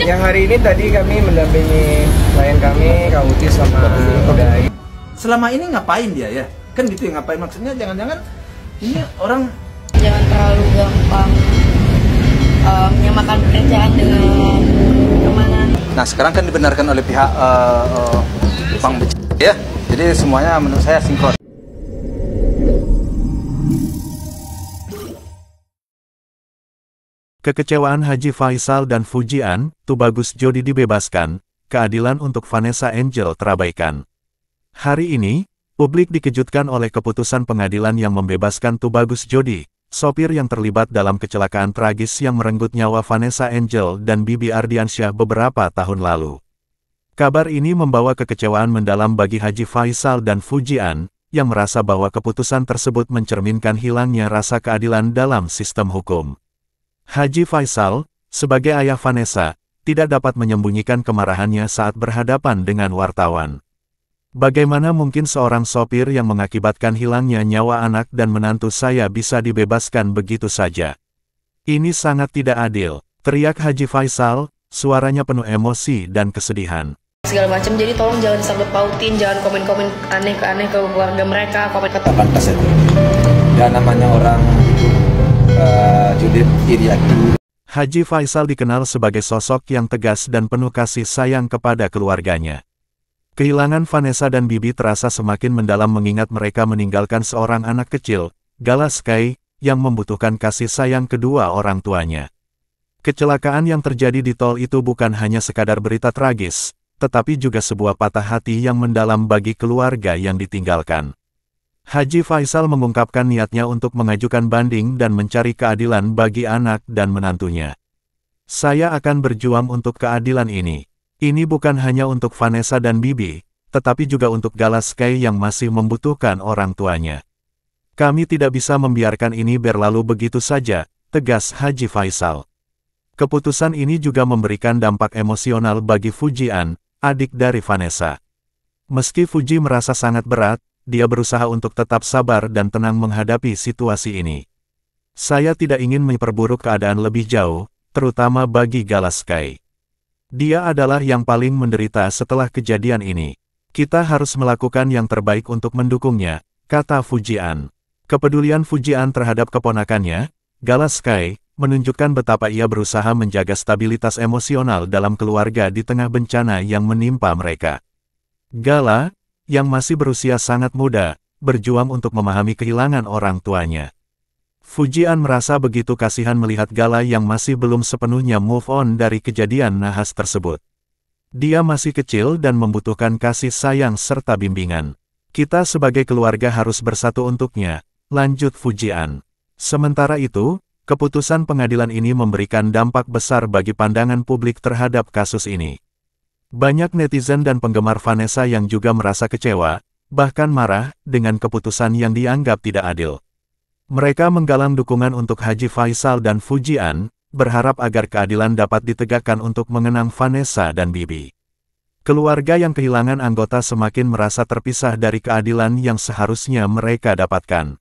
Yang hari ini tadi kami mendampingi klien kami, Kak Uti sama Dai. Selama ini ngapain dia ya? Kan gitu ya ngapain maksudnya jangan-jangan ini orang jangan terlalu gampang eh, menyamakan pekerjaan dengan kemana? Nah sekarang kan dibenarkan oleh pihak uh, eh, uh, eh, Bang Becik ya. Jadi semuanya menurut saya sinkron. Kekecewaan Haji Faisal dan Fujian, Tubagus Jodi dibebaskan, keadilan untuk Vanessa Angel terabaikan. Hari ini, publik dikejutkan oleh keputusan pengadilan yang membebaskan Tubagus Jodi, sopir yang terlibat dalam kecelakaan tragis yang merenggut nyawa Vanessa Angel dan Bibi Ardiansyah beberapa tahun lalu. Kabar ini membawa kekecewaan mendalam bagi Haji Faisal dan Fujian, yang merasa bahwa keputusan tersebut mencerminkan hilangnya rasa keadilan dalam sistem hukum. Haji Faisal, sebagai ayah Vanessa, tidak dapat menyembunyikan kemarahannya saat berhadapan dengan wartawan. Bagaimana mungkin seorang sopir yang mengakibatkan hilangnya nyawa anak dan menantu saya bisa dibebaskan begitu saja? Ini sangat tidak adil, teriak Haji Faisal, suaranya penuh emosi dan kesedihan. Segala macam, jadi tolong jangan sampai pautin, jangan komen-komen aneh-aneh ke keluarga mereka, komen ke teman Dan namanya orang Eh, Haji Faisal dikenal sebagai sosok yang tegas dan penuh kasih sayang kepada keluarganya. Kehilangan Vanessa dan Bibi terasa semakin mendalam mengingat mereka meninggalkan seorang anak kecil, Gala Sky, yang membutuhkan kasih sayang kedua orang tuanya. Kecelakaan yang terjadi di tol itu bukan hanya sekadar berita tragis, tetapi juga sebuah patah hati yang mendalam bagi keluarga yang ditinggalkan. Haji Faisal mengungkapkan niatnya untuk mengajukan banding dan mencari keadilan bagi anak dan menantunya. Saya akan berjuang untuk keadilan ini. Ini bukan hanya untuk Vanessa dan Bibi, tetapi juga untuk Galas Sky yang masih membutuhkan orang tuanya. Kami tidak bisa membiarkan ini berlalu begitu saja, tegas Haji Faisal. Keputusan ini juga memberikan dampak emosional bagi Fujian, adik dari Vanessa. Meski Fuji merasa sangat berat, dia berusaha untuk tetap sabar dan tenang menghadapi situasi ini. Saya tidak ingin memperburuk keadaan lebih jauh, terutama bagi Galas Galaskai. Dia adalah yang paling menderita setelah kejadian ini. Kita harus melakukan yang terbaik untuk mendukungnya, kata Fujian. Kepedulian Fujian terhadap keponakannya, Galas Galaskai, menunjukkan betapa ia berusaha menjaga stabilitas emosional dalam keluarga di tengah bencana yang menimpa mereka. Gala, yang masih berusia sangat muda, berjuang untuk memahami kehilangan orang tuanya. Fujian merasa begitu kasihan melihat Gala yang masih belum sepenuhnya move on dari kejadian nahas tersebut. Dia masih kecil dan membutuhkan kasih sayang serta bimbingan. Kita sebagai keluarga harus bersatu untuknya, lanjut Fujian. Sementara itu, keputusan pengadilan ini memberikan dampak besar bagi pandangan publik terhadap kasus ini. Banyak netizen dan penggemar Vanessa yang juga merasa kecewa, bahkan marah, dengan keputusan yang dianggap tidak adil. Mereka menggalang dukungan untuk Haji Faisal dan Fujian, berharap agar keadilan dapat ditegakkan untuk mengenang Vanessa dan Bibi. Keluarga yang kehilangan anggota semakin merasa terpisah dari keadilan yang seharusnya mereka dapatkan.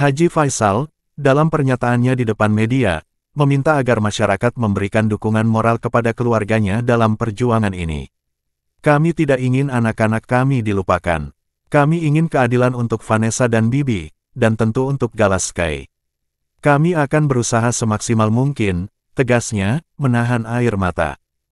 Haji Faisal, dalam pernyataannya di depan media, meminta agar masyarakat memberikan dukungan moral kepada keluarganya dalam perjuangan ini. Kami tidak ingin anak-anak kami dilupakan. Kami ingin keadilan untuk Vanessa dan Bibi, dan tentu untuk Galas Kami akan berusaha semaksimal mungkin, tegasnya, menahan air mata.